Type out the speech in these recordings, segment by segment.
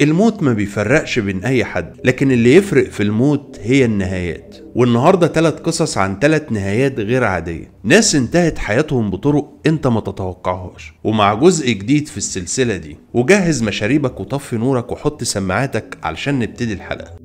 الموت ما بيفرقش بين أي حد لكن اللي يفرق في الموت هي النهايات والنهاردة تلات قصص عن تلات نهايات غير عادية ناس انتهت حياتهم بطرق انت ما تتوقعهاش ومع جزء جديد في السلسلة دي وجهز مشاريبك وطفي نورك وحط سماعاتك علشان نبتدي الحلقة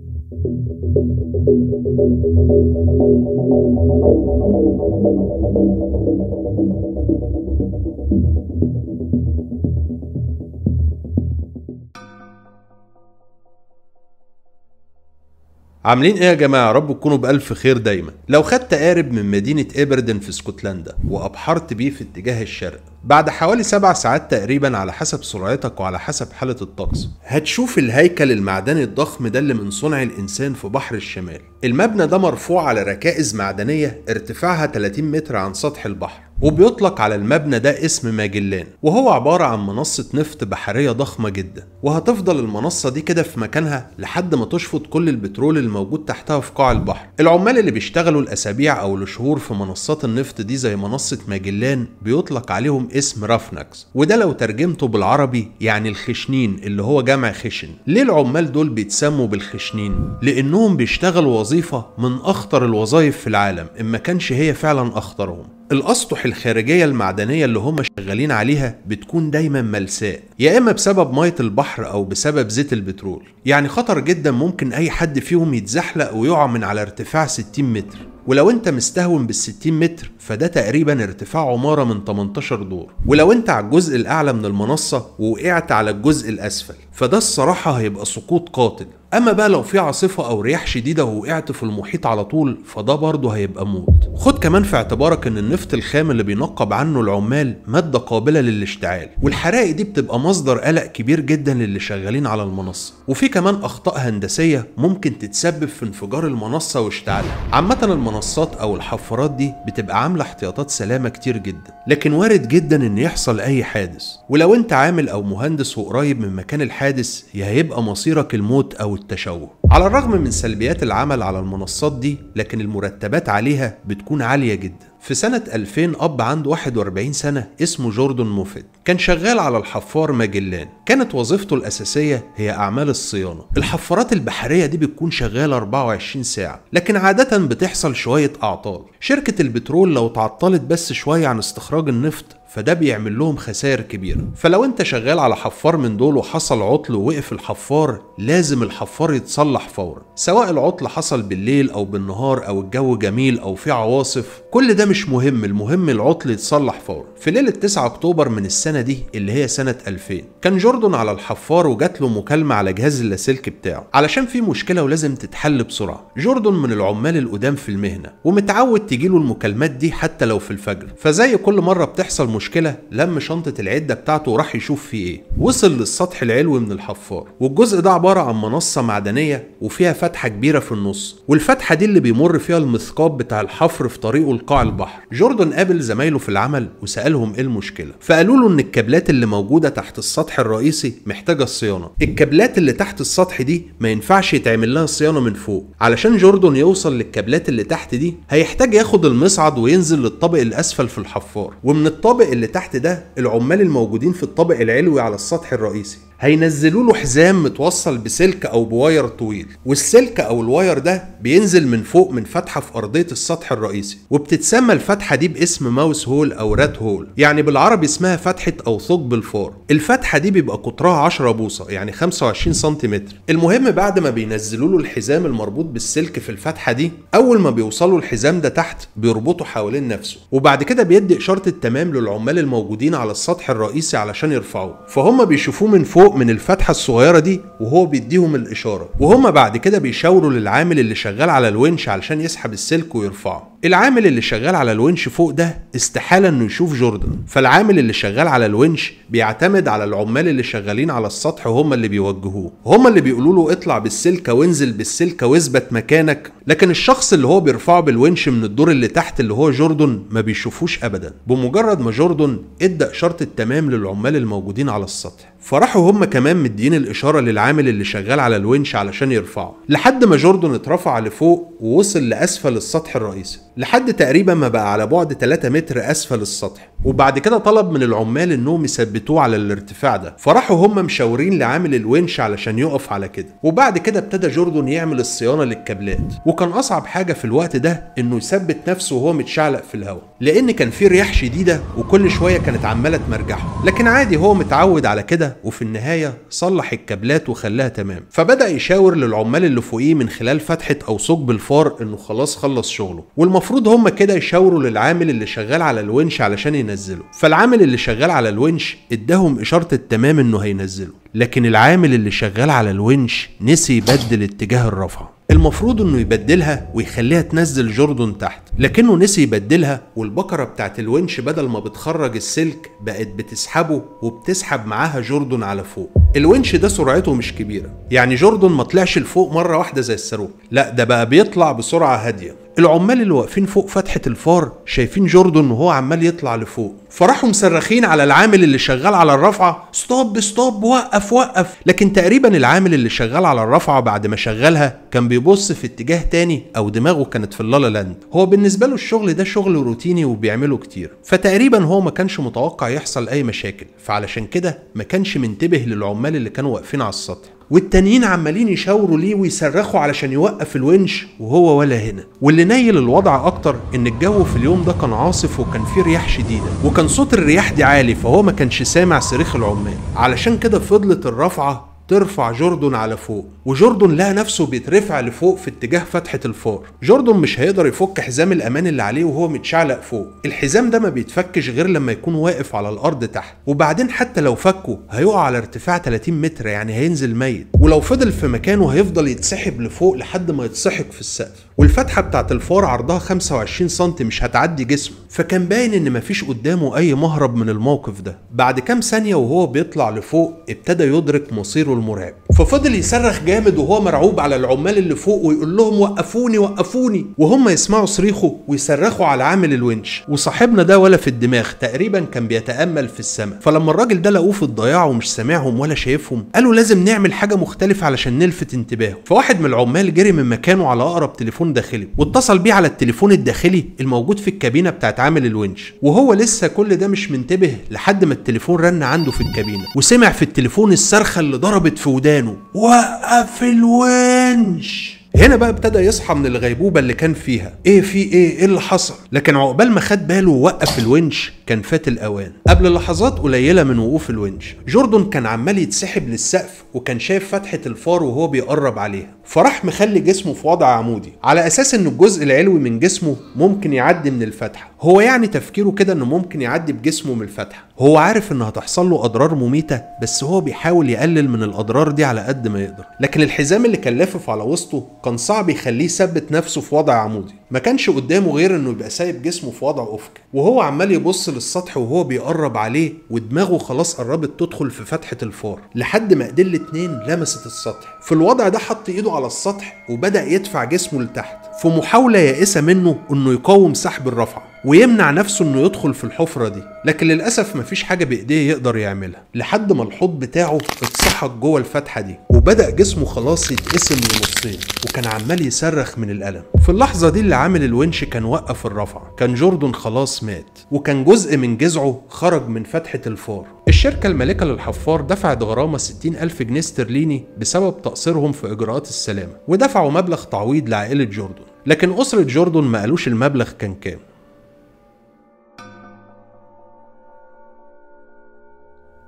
عاملين ايه يا جماعه رب تكونوا بالف خير دايما لو خدت قارب من مدينه ايبردن في اسكتلندا وابحرت بيه في اتجاه الشرق بعد حوالي سبع ساعات تقريبا على حسب سرعتك وعلى حسب حالة الطقس هتشوف الهيكل المعدني الضخم ده اللي من صنع الإنسان في بحر الشمال المبنى ده مرفوع على ركائز معدنية ارتفاعها 30 متر عن سطح البحر وبيطلق على المبنى ده اسم ماجلان وهو عبارة عن منصة نفط بحرية ضخمة جدا وهتفضل المنصة دي كده في مكانها لحد ما تشفط كل البترول الموجود تحتها في قاع البحر العمال اللي بيشتغلوا الأسابيع أو الشهور في منصات النفط دي زي منصة ماجلان بيطلق عليهم اسم رافنكس وده لو ترجمته بالعربي يعني الخشنين اللي هو جمع خشن ليه العمال دول بيتسموا بالخشنين؟ لأنهم بيشتغلوا وظيفة من أخطر الوظائف في العالم إن ما كانش هي فعلا أخطرهم الاسطح الخارجيه المعدنيه اللي هم شغالين عليها بتكون دايما ملساء يا اما بسبب ميه البحر او بسبب زيت البترول يعني خطر جدا ممكن اي حد فيهم يتزحلق ويقع من على ارتفاع 60 متر ولو انت مستهون بال 60 متر فده تقريبا ارتفاع عماره من 18 دور ولو انت على الجزء الاعلى من المنصه ووقعت على الجزء الاسفل فده الصراحه هيبقى سقوط قاتل اما بقى لو في عاصفه او رياح شديده ووقعت في المحيط على طول فده برضه هيبقى موت خد كمان في اعتبارك ان النفط الخام اللي بينقب عنه العمال ماده قابله للاشتعال والحرائق دي بتبقى مصدر قلق كبير جدا للي شغالين على المنصه وفي كمان اخطاء هندسيه ممكن تتسبب في انفجار المنصه واشتعالها عامه المنصات او الحفارات دي بتبقى عامله احتياطات سلامه كتير جدا لكن وارد جدا ان يحصل اي حادث ولو انت عامل او مهندس وقريب من مكان الحادث يا هيبقى مصيرك الموت او التشوه على الرغم من سلبيات العمل على المنصات دي لكن المرتبات عليها بتكون عالية جدا في سنة 2000 أب عنده 41 سنة اسمه جوردن موفيت كان شغال على الحفار ماجلان كانت وظيفته الأساسية هي أعمال الصيانة الحفارات البحرية دي بتكون شغالة 24 ساعة لكن عادة بتحصل شوية أعطال شركة البترول لو تعطلت بس شوية عن استخراج النفط فده بيعمل لهم خسائر كبيرة فلو انت شغال على حفار من دول وحصل عطل ووقف الحفار لازم الحفار يتصلح فورا سواء العطل حصل بالليل او بالنهار او الجو جميل او في عواصف كل ده مش مهم المهم العطل يتصلح فورا في ليلة 9 اكتوبر من السنة دي اللي هي سنة 2000 كان جوردن على الحفار وجات له مكالمة على جهاز اللاسلكي بتاعه علشان في مشكلة ولازم تتحل بسرعة جوردن من العمال القدام في المهنة ومتعود تجيله المكالمات دي حتى لو في الفجر فزي كل مرة بتحصل مشكلة المشكله لم شنطه العده بتاعته وراح يشوف فيه ايه وصل للسطح العلوي من الحفار والجزء ده عباره عن منصه معدنيه وفيها فتحه كبيره في النص والفتحه دي اللي بيمر فيها المثقاب بتاع الحفر في طريقه لقاع البحر جوردن قابل زمايله في العمل وسالهم ايه المشكله فقالوا له ان الكابلات اللي موجوده تحت السطح الرئيسي محتاجه الصيانه الكابلات اللي تحت السطح دي ما ينفعش يتعمل لها صيانه من فوق علشان جوردن يوصل للكابلات اللي تحت دي هيحتاج ياخد المصعد وينزل للطابق الاسفل في الحفار ومن الطابق اللي تحت ده العمال الموجودين في الطابق العلوي على السطح الرئيسي هينزلوا له حزام متوصل بسلك او بواير طويل والسلك او الواير ده بينزل من فوق من فتحه في ارضيه السطح الرئيسي وبتتسمى الفتحه دي باسم ماوس هول او رات هول يعني بالعربي اسمها فتحه او ثقب الفار الفتحه دي بيبقى قطرها 10 بوصه يعني 25 سنتيمتر المهم بعد ما بينزلوا له الحزام المربوط بالسلك في الفتحه دي اول ما بيوصلوا الحزام ده تحت بيربطه حوالين نفسه وبعد كده بيدي اشاره التمام للعمال الموجودين على السطح الرئيسي علشان يرفعوه فهم بيشوفوه من فوق من الفتحه الصغيره دي وهو بيديهم الاشاره وهما بعد كده بيشاوروا للعامل اللي شغال على الونش علشان يسحب السلك ويرفعه العامل اللي شغال على الونش فوق ده استحاله انه يشوف جوردن فالعامل اللي شغال على الونش بيعتمد على العمال اللي شغالين على السطح هم اللي بيوجهوه هم اللي بيقولوا له اطلع بالسلكه وانزل بالسلكه واثبت مكانك لكن الشخص اللي هو بيرفعه بالونش من الدور اللي تحت اللي هو جوردن ما بيشوفوش ابدا بمجرد ما جوردن ادى اشاره التمام للعمال الموجودين على السطح فراحوا هما كمان مدين الإشارة للعامل اللي شغال على الونش علشان يرفعه لحد ما جوردن اترفع لفوق ووصل لأسفل السطح الرئيسي لحد تقريبا ما بقى على بعد 3 متر أسفل السطح وبعد كده طلب من العمال انهم يثبتوه على الارتفاع ده فراحوا هم مشاورين لعامل الونش علشان يقف على كده وبعد كده ابتدى جوردون يعمل الصيانه للكابلات وكان اصعب حاجه في الوقت ده انه يثبت نفسه وهو متشعلق في الهواء لان كان في رياح شديده وكل شويه كانت عماله تمرجحه لكن عادي هو متعود على كده وفي النهايه صلح الكابلات وخلاها تمام فبدا يشاور للعمال اللي فوقيه من خلال فتحه او ثقب الفار انه خلاص خلص شغله والمفروض هم كده يشاوروا للعامل اللي شغال على الونش علشان ينزله فالعامل اللي شغال على الونش اداهم اشاره التمام انه هينزله لكن العامل اللي شغال على الونش نسي يبدل اتجاه الرفعه المفروض انه يبدلها ويخليها تنزل جوردن تحت لكنه نسي يبدلها والبكرة بتاعت الونش بدل ما بتخرج السلك بقت بتسحبه وبتسحب معاها جوردن على فوق الونش ده سرعته مش كبيرة يعني جوردن ما طلعش لفوق مرة واحدة زي الصاروخ لا ده بقى بيطلع بسرعة هادية العمال اللي واقفين فوق فتحة الفار شايفين جوردن وهو عمال يطلع لفوق فراحوا مصرخين على العامل اللي شغال على الرفعة ستوب ستوب وقف وقف لكن تقريبا العامل اللي شغال على الرفعة بعد ما شغلها كان بيبص في اتجاه تاني او دماغه كانت في اللالا لاند هو بالنسبة له الشغل ده شغل روتيني وبيعمله كتير فتقريبا هو ما كانش متوقع يحصل اي مشاكل فعلشان كده ما كانش منتبه للعمال اللي كانوا واقفين على السطح والتانيين عمالين يشاوروا ليه ويصرخوا علشان يوقف الونش وهو ولا هنا واللي نيل الوضع اكتر ان الجو في اليوم ده كان عاصف وكان فيه رياح شديده وكان صوت الرياح دي عالي فهو ما كانش سامع صريخ العمال علشان كده فضلت الرفعه ترفع جوردون على فوق وجوردن لقى نفسه بيترفع لفوق في اتجاه فتحة الفار جوردن مش هيقدر يفك حزام الأمان اللي عليه وهو متشعلق فوق الحزام ده ما بيتفكش غير لما يكون واقف على الأرض تحت وبعدين حتى لو فكه هيقع على ارتفاع 30 متر يعني هينزل ميت ولو فضل في مكانه هيفضل يتسحب لفوق لحد ما يتسحق في السقف والفتحة بتاعت الفار عرضها 25 سم مش هتعدي جسمه فكان باين ان مفيش قدامه اي مهرب من الموقف ده بعد كام ثانية وهو بيطلع لفوق ابتدى يدرك مصيره المرعب ففضل يصرخ جاي جامد وهو مرعوب على العمال اللي فوق ويقول لهم وقفوني وقفوني وهم يسمعوا صريخه ويصرخوا على عامل الونش وصاحبنا ده ولا في الدماغ تقريبا كان بيتامل في السماء فلما الراجل ده لقوه في الضياع ومش سامعهم ولا شايفهم قالوا لازم نعمل حاجه مختلفه علشان نلفت انتباهه فواحد من العمال جري من مكانه على اقرب تليفون داخلي واتصل بيه على التليفون الداخلي الموجود في الكابينه بتاعت عامل الونش وهو لسه كل ده مش منتبه لحد ما التليفون رن عنده في الكابينه وسمع في التليفون الصرخه اللي ضربت في ودانه وقف في الونش هنا بقى ابتدى يصحى من الغيبوبه اللي كان فيها ايه في ايه ايه اللي حصل لكن عقبال ما خد باله ووقف الونش كان فات الاوان قبل لحظات قليله من وقوف الونش جوردون كان عمال يتسحب للسقف وكان شايف فتحه الفار وهو بيقرب عليها فراح مخلي جسمه في وضع عمودي على اساس ان الجزء العلوي من جسمه ممكن يعدي من الفتحه هو يعني تفكيره كده انه ممكن يعدي بجسمه من الفتحه هو عارف ان هتحصل له اضرار مميته بس هو بيحاول يقلل من الاضرار دي على قد ما يقدر لكن الحزام اللي كان لافف على وسطه كان صعب يخليه يثبت نفسه في وضع عمودي ما كانش قدامه غير انه يبقى سايب جسمه في وضع افق وهو عمال يبص للسطح وهو بيقرب عليه ودماغه خلاص قربت تدخل في فتحه الفار لحد ما ايديه الاتنين لمست السطح في الوضع ده حط ايده على السطح وبدا يدفع جسمه لتحت في محاوله يائسه منه انه يقاوم سحب الرفعه ويمنع نفسه انه يدخل في الحفره دي لكن للاسف مفيش حاجه بايديه يقدر يعملها لحد ما الحوض بتاعه اتسحق جوه الفتحه دي وبدا جسمه خلاص يتقسم لنصين وكان عمال يصرخ من الالم في اللحظه دي اللي عامل الونش كان وقف الرفعه كان جوردن خلاص مات وكان جزء من جزعه خرج من فتحه الفار الشركة المالكة للحفار دفعت غرامة 60 ألف جنيه استرليني بسبب تقصيرهم في إجراءات السلامة ودفعوا مبلغ تعويض لعائلة جوردن لكن أسرة جوردن ما قالوش المبلغ كان كام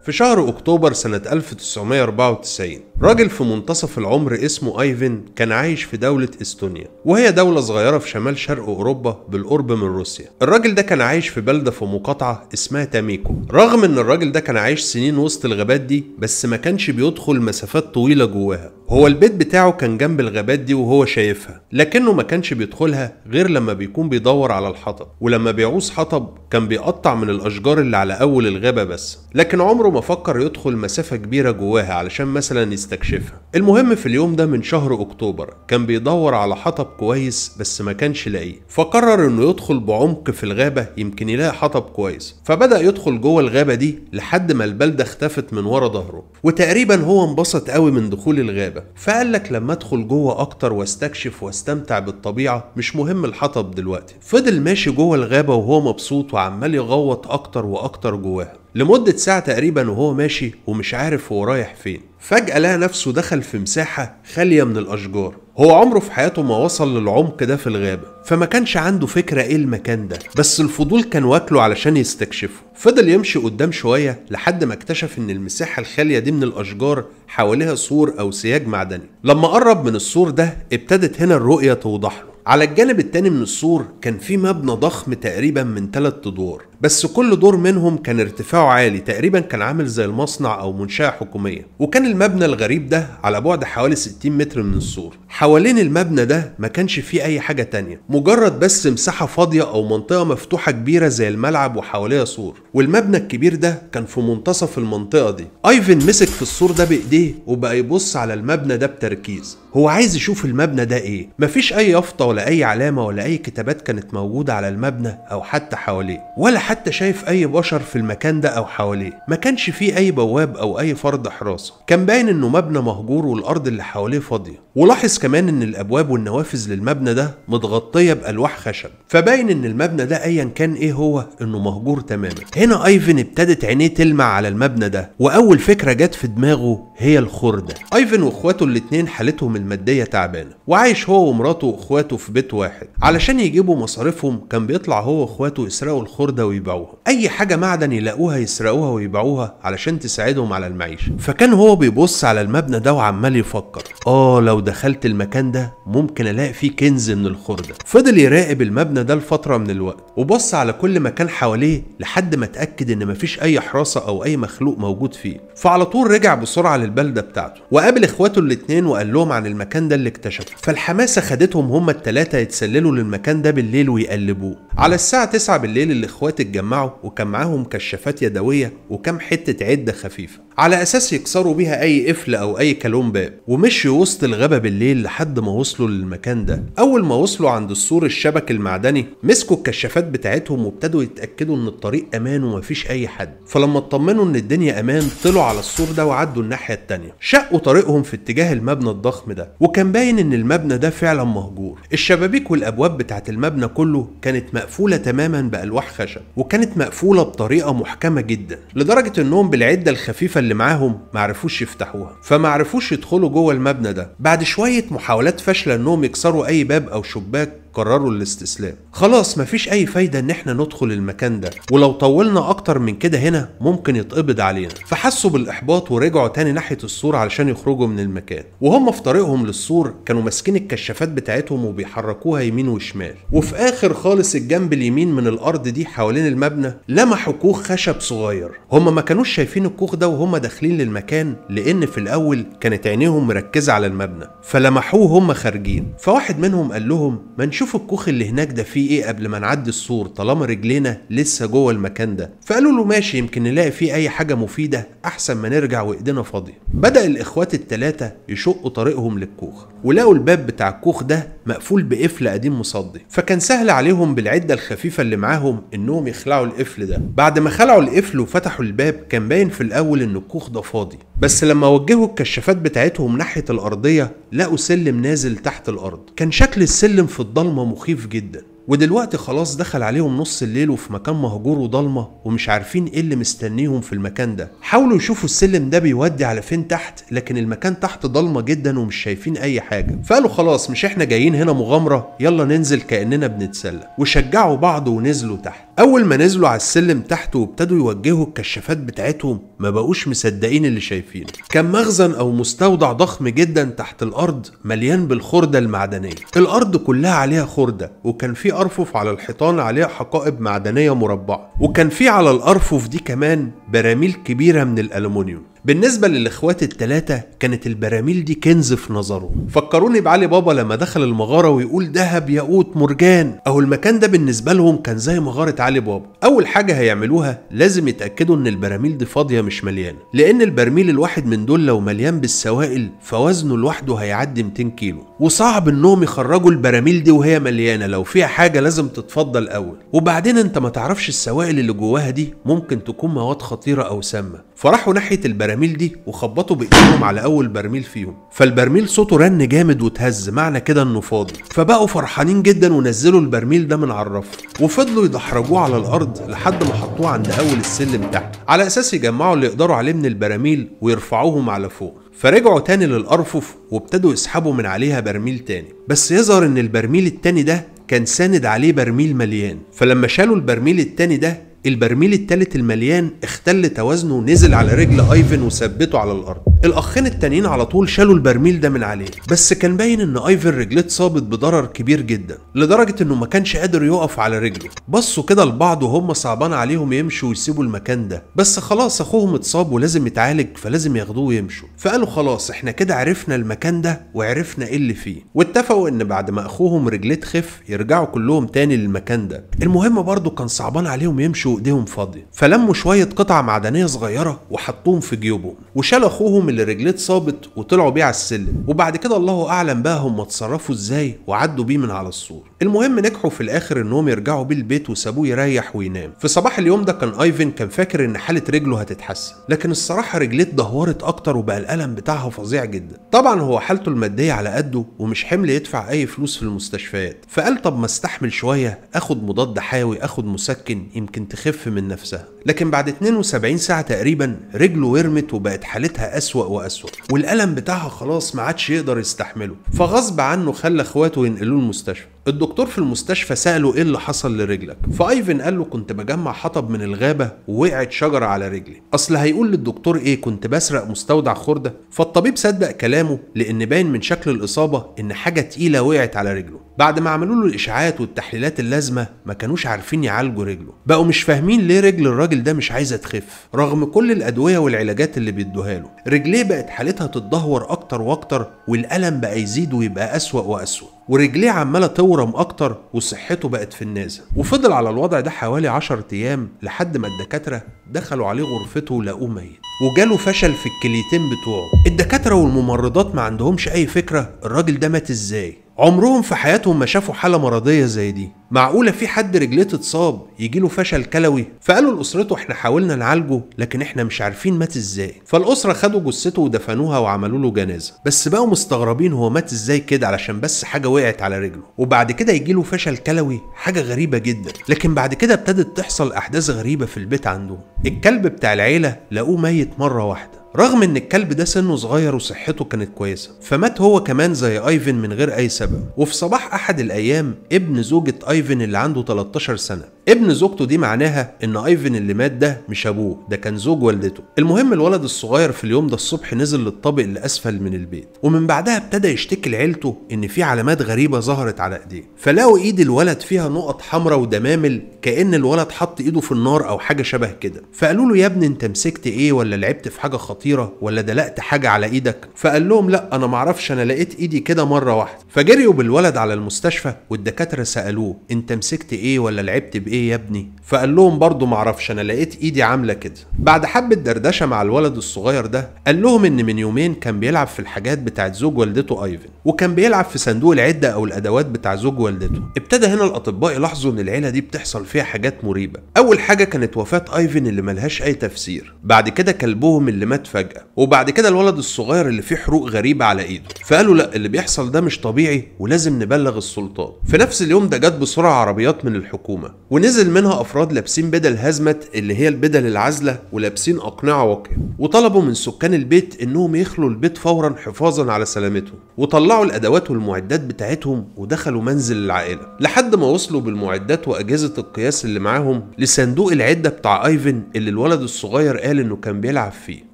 في شهر أكتوبر سنة 1994 راجل في منتصف العمر اسمه أيفن كان عايش في دولة إستونيا وهي دولة صغيرة في شمال شرق أوروبا بالقرب من روسيا الراجل ده كان عايش في بلدة في مقاطعة اسمها تاميكو رغم إن الراجل ده كان عايش سنين وسط الغابات دي بس ما كانش بيدخل مسافات طويلة جواها هو البيت بتاعه كان جنب الغابات دي وهو شايفها لكنه ما كانش بيدخلها غير لما بيكون بيدور على الحطب ولما بيعوز حطب كان بيقطع من الاشجار اللي على اول الغابه بس لكن عمره ما فكر يدخل مسافه كبيره جواها علشان مثلا يستكشفها المهم في اليوم ده من شهر أكتوبر كان بيدور على حطب كويس بس ما كانش لاقيه فقرر إنه يدخل بعمق في الغابة يمكن يلاقي حطب كويس فبدأ يدخل جوه الغابة دي لحد ما البلدة اختفت من ورا ظهره وتقريبا هو انبسط قوي من دخول الغابة فقال لك لما أدخل جوه أكتر واستكشف واستمتع بالطبيعة مش مهم الحطب دلوقتي فضل ماشي جوه الغابة وهو مبسوط وعمال يغوط أكتر وأكتر جواها لمدة ساعة تقريبا وهو ماشي ومش عارف هو رايح فين فجأة لقى نفسه دخل في مساحة خالية من الأشجار هو عمره في حياته ما وصل للعمق ده في الغابة فما كانش عنده فكرة ايه المكان ده بس الفضول كان واكله علشان يستكشفه فضل يمشي قدام شوية لحد ما اكتشف ان المساحة الخالية دي من الأشجار حواليها سور أو سياج معدني لما قرب من السور ده ابتدت هنا الرؤية توضح له على الجانب التاني من السور كان في مبنى ضخم تقريبا من ثلاث أدوار بس كل دور منهم كان ارتفاعه عالي تقريبا كان عامل زي المصنع أو منشأة حكومية وكان المبنى الغريب ده على بعد حوالي 60 متر من السور حوالين المبنى ده ما كانش فيه أي حاجة تانية مجرد بس مساحة فاضية أو منطقة مفتوحة كبيرة زي الملعب وحواليها سور والمبنى الكبير ده كان في منتصف المنطقة دي ايفن مسك في السور ده بايديه وبقى يبص على المبنى ده بتركيز هو عايز يشوف المبنى ده ايه مفيش اي يافطة ولا اي علامة ولا اي كتابات كانت موجودة على المبنى او حتى حواليه ولا حتى شايف أي بشر في المكان ده أو حواليه ما كانش فيه أي بواب أو أي فرد حراسة كان باين إنه مبنى مهجور والأرض اللي حواليه فاضية ولاحظ كمان إن الأبواب والنوافذ للمبنى ده متغطية بألواح خشب فباين إن المبنى ده أيا كان إيه هو إنه مهجور تماما هنا أيفن ابتدت عينيه تلمع على المبنى ده وأول فكرة جت في دماغه هي الخردة أيفن وإخواته الاتنين حالتهم المادية تعبانة وعايش هو ومراته وإخواته في بيت واحد علشان يجيبوا مصاريفهم كان بيطلع هو وإخواته يسرقوا الخردة ويبيعوها اي حاجه معدن يلاقوها يسرقوها ويبيعوها علشان تساعدهم على المعيشه فكان هو بيبص على المبنى ده وعمال يفكر اه لو دخلت المكان ده ممكن الاقي فيه كنز من الخرده فضل يراقب المبنى ده لفتره من الوقت وبص على كل مكان حواليه لحد ما اتاكد ان مفيش اي حراسه او اي مخلوق موجود فيه فعلى طول رجع بسرعه للبلده بتاعته وقابل اخواته الاثنين وقال لهم عن المكان ده اللي اكتشفه فالحماسه خدتهم هما الثلاثه يتسللوا للمكان ده بالليل ويقلبوه على الساعه 9 بالليل الاخوات اتجمعوا وكان معاهم كشافات يدويه وكم حته عده خفيفه على أساس يكسروا بيها أي قفل أو أي كلام باب ومشوا وسط الغابة بالليل لحد ما وصلوا للمكان ده أول ما وصلوا عند السور الشبك المعدني مسكوا الكشافات بتاعتهم وابتدوا يتأكدوا إن الطريق أمان ومفيش أي حد فلما اطمنوا إن الدنيا أمان طلعوا على السور ده وعدوا الناحية الثانيه شقوا طريقهم في اتجاه المبنى الضخم ده وكان باين إن المبنى ده فعلا مهجور الشبابيك والأبواب بتاعت المبنى كله كانت مقفولة تماما بألواح خشب وكانت مقفولة بطريقة محكمة جدا لدرجة إنهم بالعدة الخفيفة اللي معاهم معرفوش يفتحوها فمعرفوش يدخلوا جوه المبنى ده بعد شوية محاولات فاشلة انهم يكسروا اي باب او شباك قرروا الاستسلام خلاص مفيش اي فايده ان احنا ندخل المكان ده ولو طولنا اكتر من كده هنا ممكن يتقبض علينا فحسوا بالاحباط ورجعوا تاني ناحيه السور علشان يخرجوا من المكان وهم في طريقهم للسور كانوا ماسكين الكشافات بتاعتهم وبيحركوها يمين وشمال وفي اخر خالص الجنب اليمين من الارض دي حوالين المبنى لمحوا كوخ خشب صغير هم ما كانوش شايفين الكوخ ده وهم داخلين للمكان لان في الاول كانت عينيهم مركزه على المبنى فلمحوه هم خارجين فواحد منهم قال لهم من شوف الكوخ اللي هناك ده فيه ايه قبل ما نعدي السور طالما رجلينا لسه جوه المكان ده فقالوا له ماشي يمكن نلاقي فيه اي حاجه مفيده احسن ما نرجع وايدينا فاضيه بدا الاخوات الثلاثه يشقوا طريقهم للكوخ ولقوا الباب بتاع الكوخ ده مقفول بقفل قديم مصدي فكان سهل عليهم بالعده الخفيفه اللي معاهم انهم يخلعوا القفل ده بعد ما خلعوا القفل وفتحوا الباب كان باين في الاول ان الكوخ ده فاضي بس لما وجهوا الكشافات بتاعتهم ناحية الأرضية لقوا سلم نازل تحت الأرض كان شكل السلم في الضلمة مخيف جدا ودلوقتي خلاص دخل عليهم نص الليل وفي مكان مهجور وضلمة ومش عارفين ايه اللي مستنيهم في المكان ده حاولوا يشوفوا السلم ده بيودي على فين تحت لكن المكان تحت ضلمة جدا ومش شايفين اي حاجة فقالوا خلاص مش احنا جايين هنا مغامرة يلا ننزل كأننا بنتسلى وشجعوا بعض ونزلوا تحت أول ما نزلوا على السلم تحت وابتدوا يوجهوا الكشافات بتاعتهم ما بقوش مصدقين اللي شايفينه كان مخزن أو مستودع ضخم جدا تحت الأرض مليان بالخردة المعدنية الأرض كلها عليها خردة وكان في أرفف على الحيطان عليها حقائب معدنية مربعة وكان في على الأرفف دي كمان براميل كبيرة من الألمنيوم بالنسبة للإخوات التلاتة كانت البراميل دي كنز في نظره فكروني بعلي بابا لما دخل المغارة ويقول دهب ياقوت مرجان أو المكان ده بالنسبة لهم كان زي مغارة علي بابا أول حاجة هيعملوها لازم يتأكدوا إن البراميل دي فاضية مش مليانة لأن البرميل الواحد من دول لو مليان بالسوائل فوزنه لوحده هيعدي 200 كيلو وصعب إنهم يخرجوا البراميل دي وهي مليانة لو فيها حاجة لازم تتفضى الأول وبعدين أنت ما تعرفش السوائل اللي جواها دي ممكن تكون مواد خطيرة أو سامة فراحوا ناحيه البراميل دي وخبطوا بايديهم على اول برميل فيهم فالبرميل صوته رن جامد واتهز معنى كده انه فاضي فبقوا فرحانين جدا ونزلوا البرميل ده من على الرف وفضلوا يدحرجوه على الارض لحد ما حطوه عند اول السلم تحت على اساس يجمعوا اللي يقدروا عليه من البراميل ويرفعوهم على فوق فرجعوا تاني للأرفف وابتدوا يسحبوا من عليها برميل تاني بس يظهر ان البرميل التاني ده كان ساند عليه برميل مليان فلما شالوا البرميل التاني ده البرميل التالت المليان اختل توازنه ونزل على رجل ايفن وثبته على الارض الاخين التانيين على طول شالوا البرميل ده من عليه بس كان باين ان ايفن رجليه اتصابت بضرر كبير جدا لدرجه انه ما كانش قادر يقف على رجله بصوا كده لبعض وهم صعبان عليهم يمشوا ويسيبوا المكان ده بس خلاص اخوهم اتصاب ولازم يتعالج فلازم ياخدوه ويمشوا فقالوا خلاص احنا كده عرفنا المكان ده وعرفنا ايه اللي فيه واتفقوا ان بعد ما اخوهم رجليه تخف يرجعوا كلهم تاني للمكان ده المهم برضه كان صعبان عليهم يمشوا وايديهم فاضيه فلموا شويه قطع معدنيه صغيره وحطوهم في جيوبهم وشال اخوهم اللي رجليه اتصابت وطلعوا بيه على السلم وبعد كده الله اعلم بقى هم اتصرفوا ازاي وعدوا بيه من على السور المهم نجحوا في الاخر انهم يرجعوا بيه البيت وسابوه يريح وينام في صباح اليوم ده كان ايفن كان فاكر ان حاله رجله هتتحسن لكن الصراحه رجليه اتدهورت اكتر وبقى الالم بتاعها فظيع جدا طبعا هو حالته الماديه على قده ومش حمل يدفع اي فلوس في المستشفيات فقال طب ما استحمل شويه اخد مضاد حيوي اخد مسكن يمكن تخف من نفسها لكن بعد 72 ساعه تقريبا رجله ورمت وبقت بقت حالتها أسوأ وأسوأ والألم بتاعها خلاص ما عادش يقدر يستحمله فغصب عنه خلى اخواته ينقلوه المستشفى الدكتور في المستشفى ساله ايه اللي حصل لرجلك فايفن قال له كنت بجمع حطب من الغابه ووقعت شجره على رجلي اصل هيقول للدكتور ايه كنت بسرق مستودع خرده فالطبيب صدق كلامه لان باين من شكل الاصابه ان حاجه تقيله وقعت على رجله بعد ما عملوا له الإشعاعات والتحليلات اللازمه ما كانوش عارفين يعالجوا رجله بقوا مش فاهمين ليه رجل الراجل ده مش عايزه تخف رغم كل الادويه والعلاجات اللي بيدوها له رجليه بقت حالتها تتدهور اكتر واكتر والالم بقى يزيد ويبقى اسوا واسوا ورجليه عماله تورم اكتر وصحته بقت في النازل وفضل على الوضع ده حوالي 10 ايام لحد ما الدكاتره دخلوا عليه غرفته ولقوه ميت وجاله فشل في الكليتين بتوعه الدكاتره والممرضات ما عندهمش اي فكره الراجل ده مات ازاي عمرهم في حياتهم ما شافوا حاله مرضيه زي دي معقولة في حد رجليه تتصاب يجيله فشل كلوي فقالوا لأسرته احنا حاولنا نعالجه لكن احنا مش عارفين مات ازاي فالأسرة خدوا جثته ودفنوها وعملوا له جنازة بس بقوا مستغربين هو مات ازاي كده علشان بس حاجة وقعت على رجله وبعد كده يجيله فشل كلوي حاجة غريبة جدا لكن بعد كده ابتدت تحصل أحداث غريبة في البيت عندهم الكلب بتاع العيلة لقوه ميت مرة واحدة رغم ان الكلب ده سنه صغير وصحته كانت كويسه فمات هو كمان زي ايفن من غير اي سبب وفي صباح احد الايام ابن زوجة ايفن اللي عنده 13 سنه ابن زوجته دي معناها ان ايفن اللي مات ده مش ابوه ده كان زوج والدته المهم الولد الصغير في اليوم ده الصبح نزل للطابق اللي اسفل من البيت ومن بعدها ابتدى يشتكي لعيلته ان في علامات غريبه ظهرت على ايديه فلقوا ايد الولد فيها نقط حمراء ودمامل كان الولد حط ايده في النار او حاجه شبه كده فقالوا له يا ابني انت مسكت ايه ولا لعبت في حاجه خطيره ولا دلقت حاجه على ايدك فقال لهم لا انا معرفش انا لقيت ايدي كده مره واحده فجريوا بالولد على المستشفى والدكاتره سالوه انت مسكت ايه ولا لعبت بايه ايه يا ابني فقال لهم برضه معرفش انا لقيت ايدي عامله كده بعد حبه دردشه مع الولد الصغير ده قال لهم ان من يومين كان بيلعب في الحاجات بتاعت زوج والدته ايفن وكان بيلعب في صندوق العده او الادوات بتاع زوج والدته ابتدى هنا الاطباء يلاحظوا ان العيله دي بتحصل فيها حاجات مريبه اول حاجه كانت وفاه ايفن اللي ملهاش اي تفسير بعد كده كلبهم اللي مات فجاه وبعد كده الولد الصغير اللي فيه حروق غريبه على ايده فقالوا لا اللي بيحصل ده مش طبيعي ولازم نبلغ السلطان في نفس اليوم ده جت بسرعه عربيات من الحكومه ونزل منها أفراد لابسين بدل هزمت اللي هي البدل العازلة ولابسين أقنعة واقية وطلبوا من سكان البيت إنهم يخلوا البيت فورا حفاظا على سلامته وطلعوا الأدوات والمعدات بتاعتهم ودخلوا منزل العائلة لحد ما وصلوا بالمعدات وأجهزة القياس اللي معاهم لصندوق العدة بتاع أيفن اللي الولد الصغير قال إنه كان بيلعب فيه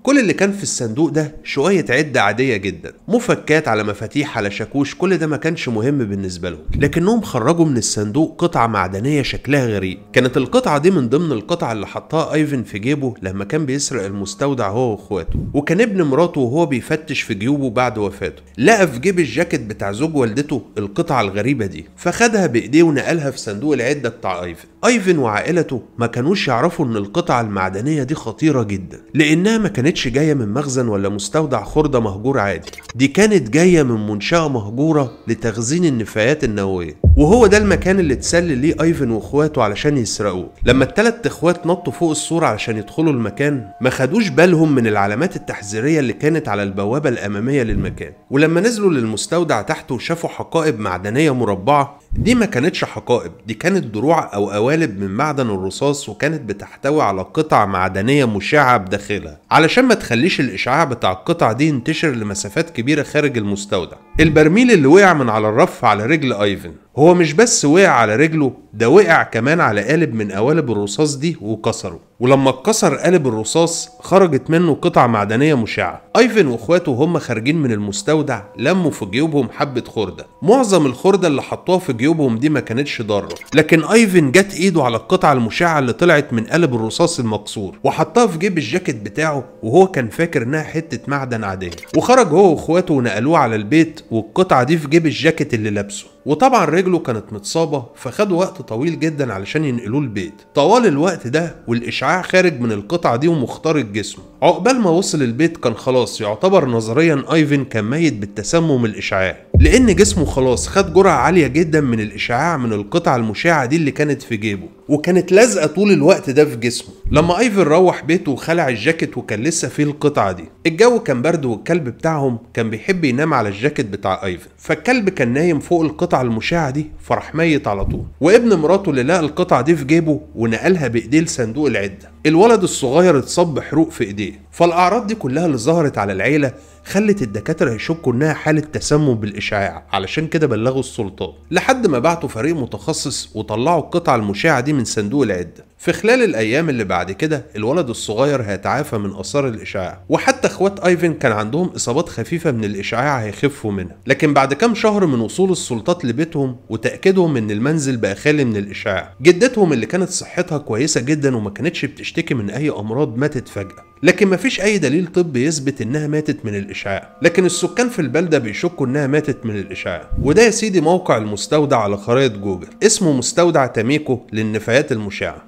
كل اللي كان في الصندوق ده شوية عدة عادية جدا مفكات على مفاتيح على شاكوش كل ده ما كانش مهم بالنسبة لهم لكنهم خرجوا من الصندوق قطعة معدنية شكلها غريب كانت القطعة دي من ضمن القطع اللي حطها ايفن في جيبه لما كان بيسرق المستودع هو واخواته وكان ابن مراته وهو بيفتش في جيوبه بعد وفاته لقى في جيب الجاكيت بتاع زوج والدته القطعة الغريبة دي فخدها بايديه ونقلها في صندوق العدة بتاع ايفن ايفن وعائلته ما كانوش يعرفوا ان القطعة المعدنية دي خطيرة جدا لانها ما كانت كانتش جاية من مخزن ولا مستودع خردة مهجور عادي دي كانت جاية من منشأة مهجورة لتخزين النفايات النووية وهو ده المكان اللي اتسلل ليه ايفن واخواته علشان يسرقوه لما التلات اخوات نطوا فوق السور علشان يدخلوا المكان ما خدوش بالهم من العلامات التحذيريه اللي كانت على البوابه الاماميه للمكان ولما نزلوا للمستودع تحت وشافوا حقائب معدنيه مربعه دي ما كانتش حقائب دي كانت دروع او قوالب من معدن الرصاص وكانت بتحتوي على قطع معدنيه مشعه بداخلها علشان ما تخليش الاشعاع بتاع القطع دي ينتشر لمسافات كبيره خارج المستودع البرميل اللي وقع من على الرف على رجل ايفن هو مش بس وقع على رجله ده وقع كمان على قالب من قوالب الرصاص دي وكسره ولما اتكسر قالب الرصاص خرجت منه قطع معدنية مشعة ايفن واخواته وهم خارجين من المستودع لموا في جيوبهم حبة خردة معظم الخردة اللي حطوها في جيوبهم دي ما كانتش ضارة لكن ايفن جت ايده على القطعة المشعة اللي طلعت من قالب الرصاص المكسور وحطها في جيب الجاكيت بتاعه وهو كان فاكر انها حتة معدن عادية وخرج هو واخواته ونقلوه على البيت والقطعة دي في جيب الجاكيت اللي لابسه وطبعا رجله كانت متصابة فخدوا وقت طويل جدا علشان ينقلوه البيت طوال الوقت ده والإشعاع خارج من القطعة دي ومخترق جسمه عقبال ما وصل البيت كان خلاص يعتبر نظريا أيفن كان ميت بالتسمم الإشعاعي لأن جسمه خلاص خد جرعة عالية جدا من الإشعاع من القطعة المشعة دي اللي كانت في جيبه وكانت لازقة طول الوقت ده في جسمه لما ايفر روح بيته وخلع الجاكيت وكان لسه فيه القطعة دي الجو كان برد والكلب بتاعهم كان بيحب ينام على الجاكيت بتاع ايفن فالكلب كان نايم فوق القطعة المشعة دي فراح ميت على طول وابن مراته اللي لقى القطعة دي في جيبه ونقلها بايديه لصندوق العدة الولد الصغير اتصب بحروق في ايديه فالاعراض دي كلها اللي ظهرت على العيلة خلت الدكاترة يشكوا إنها حالة تسمم بالإشعاع علشان كده بلغوا السلطات لحد ما بعتوا فريق متخصص وطلعوا القطعة المشعة دي من صندوق العدة في خلال الأيام اللي بعد كده الولد الصغير هيتعافى من آثار الإشعاع وحتى إخوات أيفن كان عندهم إصابات خفيفة من الإشعاع هيخفوا منها لكن بعد كام شهر من وصول السلطات لبيتهم وتأكيدهم إن المنزل بقى خالي من الإشعاع جدتهم اللي كانت صحتها كويسة جدا وما كانتش بتشتكي من أي أمراض ماتت فجأة لكن مفيش أي دليل طبي يثبت إنها ماتت من الإشعاع لكن السكان في البلدة بيشكوا إنها ماتت من الإشعاع وده يا سيدي موقع المستودع على خرائط جوجل اسمه مستودع تاميكو للنفايات المشعة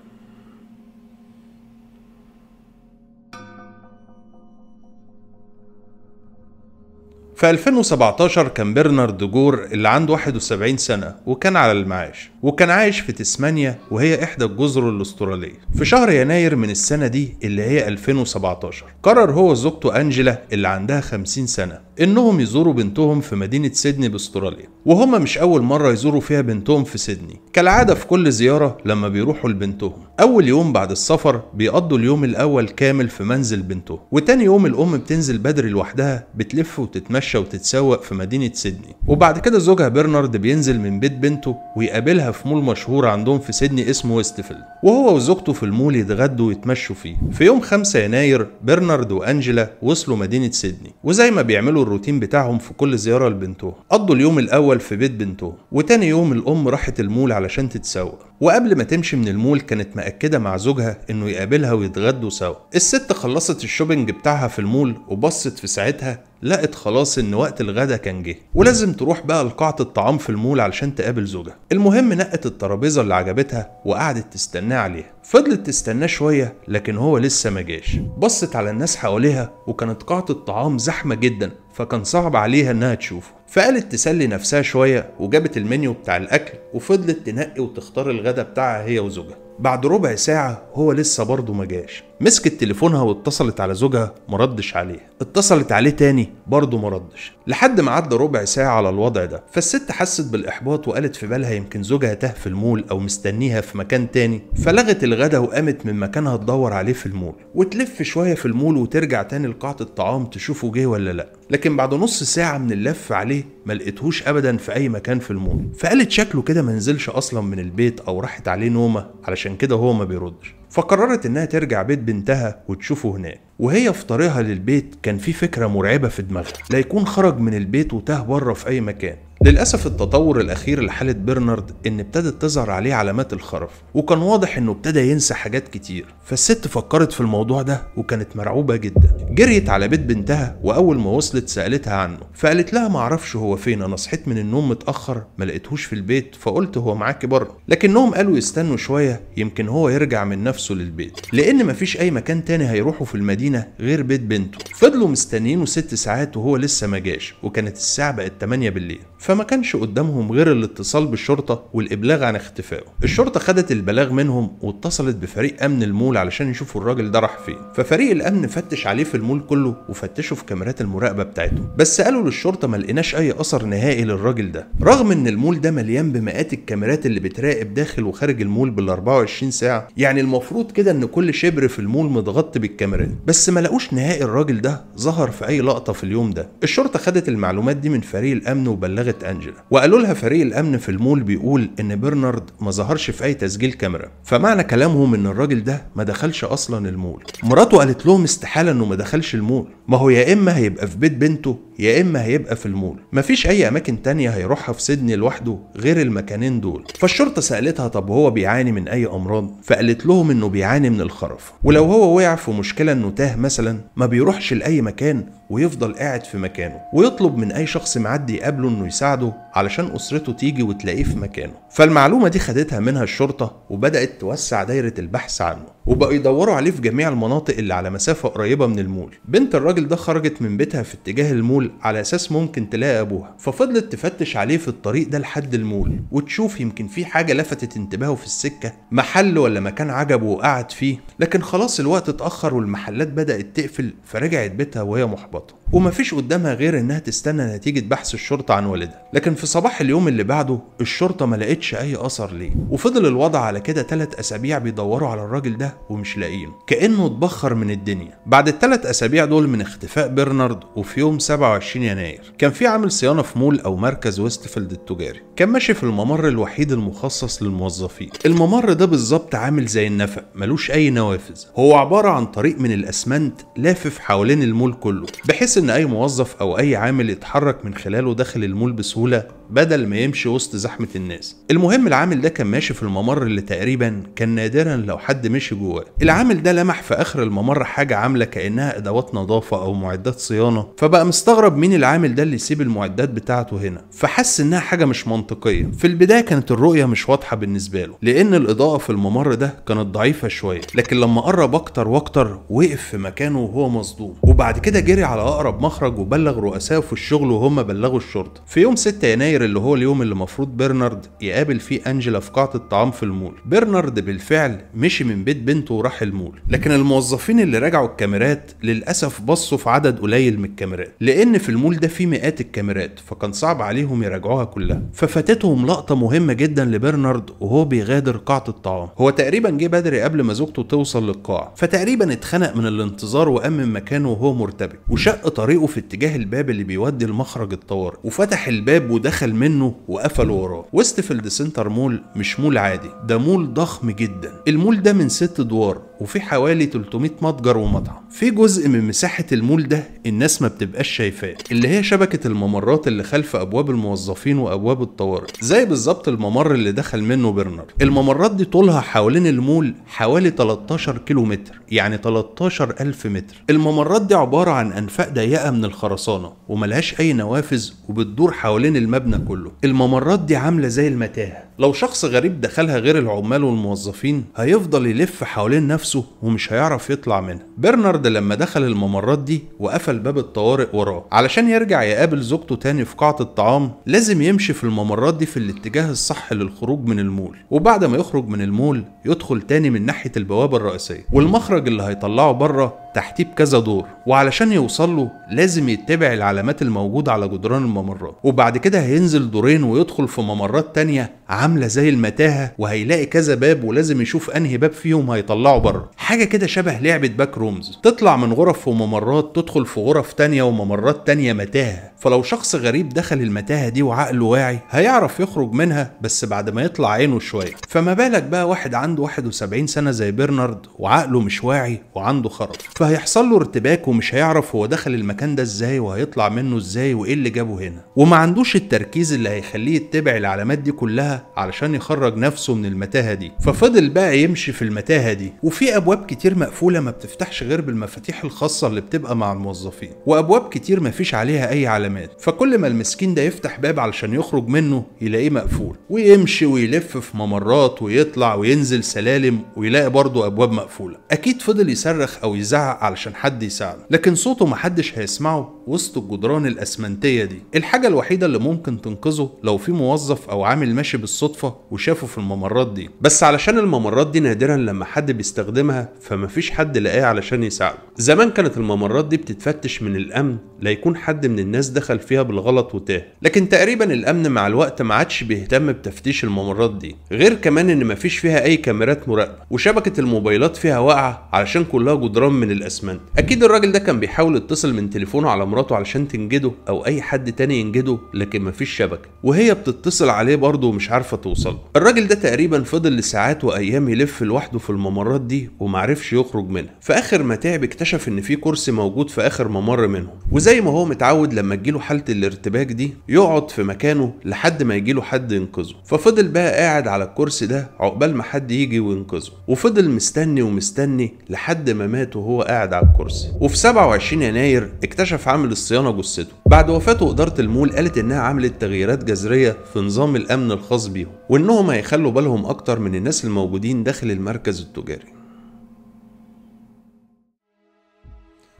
في 2017 كان برنارد جور اللي عنده 71 سنة وكان على المعاش وكان عايش في تسمانيا وهي إحدى الجزر الأسترالية في شهر يناير من السنة دي اللي هي 2017 قرر هو وزوجته أنجلا اللي عندها 50 سنة انهم يزوروا بنتهم في مدينه سيدني باستراليا وهم مش اول مره يزوروا فيها بنتهم في سيدني كالعاده في كل زياره لما بيروحوا لبنتهم اول يوم بعد السفر بيقضوا اليوم الاول كامل في منزل بنتهم وتاني يوم الام بتنزل بدري لوحدها بتلف وتتمشى وتتسوق في مدينه سيدني وبعد كده زوجها برنارد بينزل من بيت بنته ويقابلها في مول مشهور عندهم في سيدني اسمه ويستفيلد وهو وزوجته في المول يتغدوا ويتمشوا فيه في يوم 5 يناير برنارد وانجلا وصلوا مدينه سيدني وزي ما بيعملوا الروتين بتاعهم في كل زيارة لبنتهم قضوا اليوم الأول في بيت بنتهم وتاني يوم الأم راحت المول علشان تتسوق وقبل ما تمشي من المول كانت مأكدة مع زوجها إنه يقابلها ويتغدوا سوا الست خلصت الشوبينج بتاعها في المول وبصت في ساعتها لقت خلاص ان وقت الغدا كان جه ولازم تروح بقى لقاعة الطعام في المول علشان تقابل زوجها المهم نقت الترابيزة اللي عجبتها وقعدت تستناه عليها فضلت تستناه شوية لكن هو لسه ما جاش بصت على الناس حواليها وكانت قاعة الطعام زحمة جدا فكان صعب عليها انها تشوفه فقالت تسلي نفسها شوية وجابت المنيو بتاع الأكل وفضلت تنقي وتختار الغدا بتاعها هي وزوجها بعد ربع ساعة هو لسه برضه ما جاش مسكت تليفونها واتصلت على زوجها مردش عليه اتصلت عليه تاني برضه مردش لحد ما عدى ربع ساعة على الوضع ده فالست حست بالإحباط وقالت في بالها يمكن زوجها تاه في المول أو مستنيها في مكان تاني فلغت الغدا وقامت من مكانها تدور عليه في المول وتلف شوية في المول وترجع تاني لقاعة الطعام تشوفه جه ولا لأ لكن بعد نص ساعة من اللف عليه عليه ما لقيتهوش ابدا في اي مكان في المول فقالت شكله كده ما نزلش اصلا من البيت او راحت عليه نومه علشان كده هو ما بيردش فقررت انها ترجع بيت بنتها وتشوفه هناك وهي في طريقها للبيت كان في فكره مرعبه في دماغها لا يكون خرج من البيت وتاه بره في اي مكان للأسف التطور الأخير لحالة برنارد إن ابتدت تظهر عليه علامات الخرف وكان واضح إنه ابتدى ينسى حاجات كتير فالست فكرت في الموضوع ده وكانت مرعوبة جدا جريت على بيت بنتها وأول ما وصلت سألتها عنه فقالت لها معرفش هو فين أنا صحيت من النوم متأخر ما لقيتهوش في البيت فقلت هو معاكي بره لكنهم قالوا يستنوا شوية يمكن هو يرجع من نفسه للبيت لأن مفيش أي مكان تاني هيروحوا في المدينة غير بيت بنته فضلوا مستنيينه ست ساعات وهو لسه ما جاش وكانت الساعة بقت 8 بالليل فما كانش قدامهم غير الاتصال بالشرطه والابلاغ عن اختفائه الشرطه خدت البلاغ منهم واتصلت بفريق امن المول علشان يشوفوا الراجل ده راح فين ففريق الامن فتش عليه في المول كله وفتشوا في كاميرات المراقبه بتاعته بس قالوا للشرطه ما لقيناش اي اثر نهائي للراجل ده رغم ان المول ده مليان بمئات الكاميرات اللي بتراقب داخل وخارج المول بال 24 ساعه يعني المفروض كده ان كل شبر في المول متغطي بالكاميرات بس ما لقوش نهائي الراجل ده ظهر في اي لقطه في اليوم ده الشرطه خدت المعلومات دي من فريق الامن وبلغت بلغت انجلا وقالوا لها فريق الامن في المول بيقول ان برنارد ما ظهرش في اي تسجيل كاميرا فمعنى كلامهم ان الراجل ده ما دخلش اصلا المول مراته قالت لهم استحاله انه ما دخلش المول ما هو يا اما هيبقى في بيت بنته يا اما هيبقى في المول مفيش اي اماكن تانية هيروحها في سيدني لوحده غير المكانين دول فالشرطه سالتها طب هو بيعاني من اي امراض فقالت لهم انه بيعاني من الخرف ولو هو وقع في مشكله انه تاه مثلا ما بيروحش لاي مكان ويفضل قاعد في مكانه ويطلب من اي شخص معدي يقابله انه يساعده علشان اسرته تيجي وتلاقيه في مكانه فالمعلومه دي خدتها منها الشرطه وبدات توسع دايره البحث عنه وبقوا يدوروا عليه في جميع المناطق اللي على مسافه قريبه من المول بنت الراجل ده خرجت من بيتها في اتجاه المول على اساس ممكن تلاقي ابوها ففضلت تفتش عليه في الطريق ده لحد المول وتشوف يمكن في حاجه لفتت انتباهه في السكه محل ولا مكان عجبه وقعد فيه لكن خلاص الوقت اتاخر والمحلات بدات تقفل فرجعت بيتها وهي محبطه ومفيش قدامها غير انها تستنى نتيجة بحث الشرطة عن والدها لكن في صباح اليوم اللي بعده الشرطة ما لقتش اي اثر ليه وفضل الوضع على كده ثلاث اسابيع بيدوروا على الراجل ده ومش لاقيينه كانه اتبخر من الدنيا بعد الثلاث اسابيع دول من اختفاء برنارد وفي يوم 27 يناير كان في عامل صيانة في مول او مركز ويستفيلد التجاري كان ماشي في الممر الوحيد المخصص للموظفين الممر ده بالظبط عامل زي النفق ملوش اي نوافذ هو عبارة عن طريق من الاسمنت لافف حوالين المول كله بحيث بحيث ان اي موظف او اي عامل يتحرك من خلاله داخل المول بسهوله بدل ما يمشي وسط زحمة الناس المهم العامل ده كان ماشي في الممر اللي تقريبا كان نادرا لو حد مشي جواه العامل ده لمح في آخر الممر حاجة عاملة كأنها أدوات نظافة أو معدات صيانة فبقى مستغرب مين العامل ده اللي يسيب المعدات بتاعته هنا فحس إنها حاجة مش منطقية في البداية كانت الرؤية مش واضحة بالنسبة له لأن الإضاءة في الممر ده كانت ضعيفة شوية لكن لما قرب أكتر وأكتر وقف في مكانه وهو مصدوم وبعد كده جري على أقرب مخرج وبلغ رؤسائه في الشغل وهم بلغوا الشرطة في يوم 6 يناير الأخير اللي هو اليوم اللي مفروض برنارد يقابل فيه أنجلا في قاعة الطعام في المول برنارد بالفعل مشي من بيت بنته وراح المول لكن الموظفين اللي راجعوا الكاميرات للأسف بصوا في عدد قليل من الكاميرات لأن في المول ده في مئات الكاميرات فكان صعب عليهم يراجعوها كلها ففاتتهم لقطة مهمة جدا لبرنارد وهو بيغادر قاعة الطعام هو تقريبا جه بدري قبل ما زوجته توصل للقاع فتقريبا اتخنق من الانتظار وقام من مكانه وهو مرتبك وشق طريقه في اتجاه الباب اللي بيودي لمخرج الطوارئ وفتح الباب ودخل دخل منه وقفل وراه ويست فيلد سنتر مول مش مول عادي ده مول ضخم جدا المول ده من ست ادوار وفي حوالي 300 متجر ومطعم في جزء من مساحه المول ده الناس ما بتبقاش شايفاه اللي هي شبكه الممرات اللي خلف ابواب الموظفين وابواب الطوارئ زي بالظبط الممر اللي دخل منه برنر الممرات دي طولها حوالين المول حوالي 13 كيلو متر يعني 13 ألف متر الممرات دي عبارة عن أنفاق ضيقة من الخرسانة وملهاش أي نوافذ وبتدور حوالين المبنى كله الممرات دي عامله زي المتاهه لو شخص غريب دخلها غير العمال والموظفين هيفضل يلف حوالين نفسه ومش هيعرف يطلع منها برنارد لما دخل الممرات دي وقفل باب الطوارئ وراه علشان يرجع يقابل زوجته تاني في قاعة الطعام لازم يمشي في الممرات دي في الاتجاه الصح للخروج من المول وبعد ما يخرج من المول يدخل تاني من ناحية البوابة الرئيسية والمخرج اللي هيطلعه بره تحتيه بكذا دور وعلشان يوصل له لازم يتبع العلامات الموجودة على جدران الممرات وبعد كده هينزل دورين ويدخل في ممرات تانية عامله زي المتاهه وهيلاقي كذا باب ولازم يشوف انهي باب فيهم هيطلعه بره حاجه كده شبه لعبه باك رومز تطلع من غرف وممرات تدخل في غرف تانية وممرات تانية متاهه فلو شخص غريب دخل المتاهه دي وعقله واعي هيعرف يخرج منها بس بعد ما يطلع عينه شويه فما بالك بقى واحد عنده 71 سنه زي بيرنارد وعقله مش واعي وعنده خرف فهيحصل له ارتباك ومش هيعرف هو دخل المكان ده ازاي وهيطلع منه ازاي وايه اللي جابه هنا وما عندوش التركيز اللي هيخليه يتبع العلامات دي كلها علشان يخرج نفسه من المتاهه دي ففضل بقى يمشي في المتاهه دي وفي ابواب كتير مقفوله ما بتفتحش غير بالمفاتيح الخاصه اللي بتبقى مع الموظفين وابواب كتير ما فيش عليها اي علامات فكل ما المسكين ده يفتح باب علشان يخرج منه يلاقيه مقفول ويمشي ويلف في ممرات ويطلع وينزل سلالم ويلاقي برضه ابواب مقفوله اكيد فضل يصرخ او يزعق علشان حد يساعده لكن صوته محدش هيسمعه وسط الجدران الاسمنتيه دي الحاجه الوحيده اللي ممكن تنقذه لو في موظف او عامل ماشي بالصوت بالصدفه وشافوا في الممرات دي بس علشان الممرات دي نادرا لما حد بيستخدمها فمفيش حد لقاه علشان يساعده زمان كانت الممرات دي بتتفتش من الامن لا يكون حد من الناس دخل فيها بالغلط وتاه لكن تقريبا الامن مع الوقت ما عادش بيهتم بتفتيش الممرات دي غير كمان ان مفيش فيها اي كاميرات مراقبه وشبكه الموبايلات فيها واقعه علشان كلها جدران من الاسمنت اكيد الراجل ده كان بيحاول يتصل من تليفونه على مراته علشان تنجده او اي حد تاني ينجده لكن مفيش شبكه وهي بتتصل عليه برضه ومش عارفه توصل الراجل ده تقريبا فضل لساعات وايام يلف لوحده في الممرات دي ومعرفش يخرج منها في اخر ما تعب اكتشف ان في كرسي موجود في اخر ممر منهم وزي ما هو متعود لما تجيله حاله الارتباك دي يقعد في مكانه لحد ما يجيله حد ينقذه ففضل بقى قاعد على الكرسي ده عقبال ما حد يجي وينقذه وفضل مستني ومستني لحد ما مات وهو قاعد على الكرسي وفي 27 يناير اكتشف عامل الصيانه جثته بعد وفاته اداره المول قالت انها عملت تغييرات جذريه في نظام الامن الخاص بيه بيهم وانهم هيخلوا بالهم اكتر من الناس الموجودين داخل المركز التجاري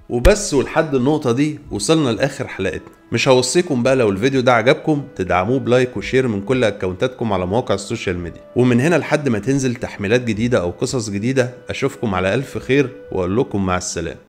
وبس ولحد النقطة دي وصلنا لآخر حلقتنا مش هوصيكم بقى لو الفيديو ده عجبكم تدعموه بلايك وشير من كل اكونتاتكم على مواقع السوشيال ميديا ومن هنا لحد ما تنزل تحميلات جديدة أو قصص جديدة أشوفكم على ألف خير وأقول لكم مع السلامة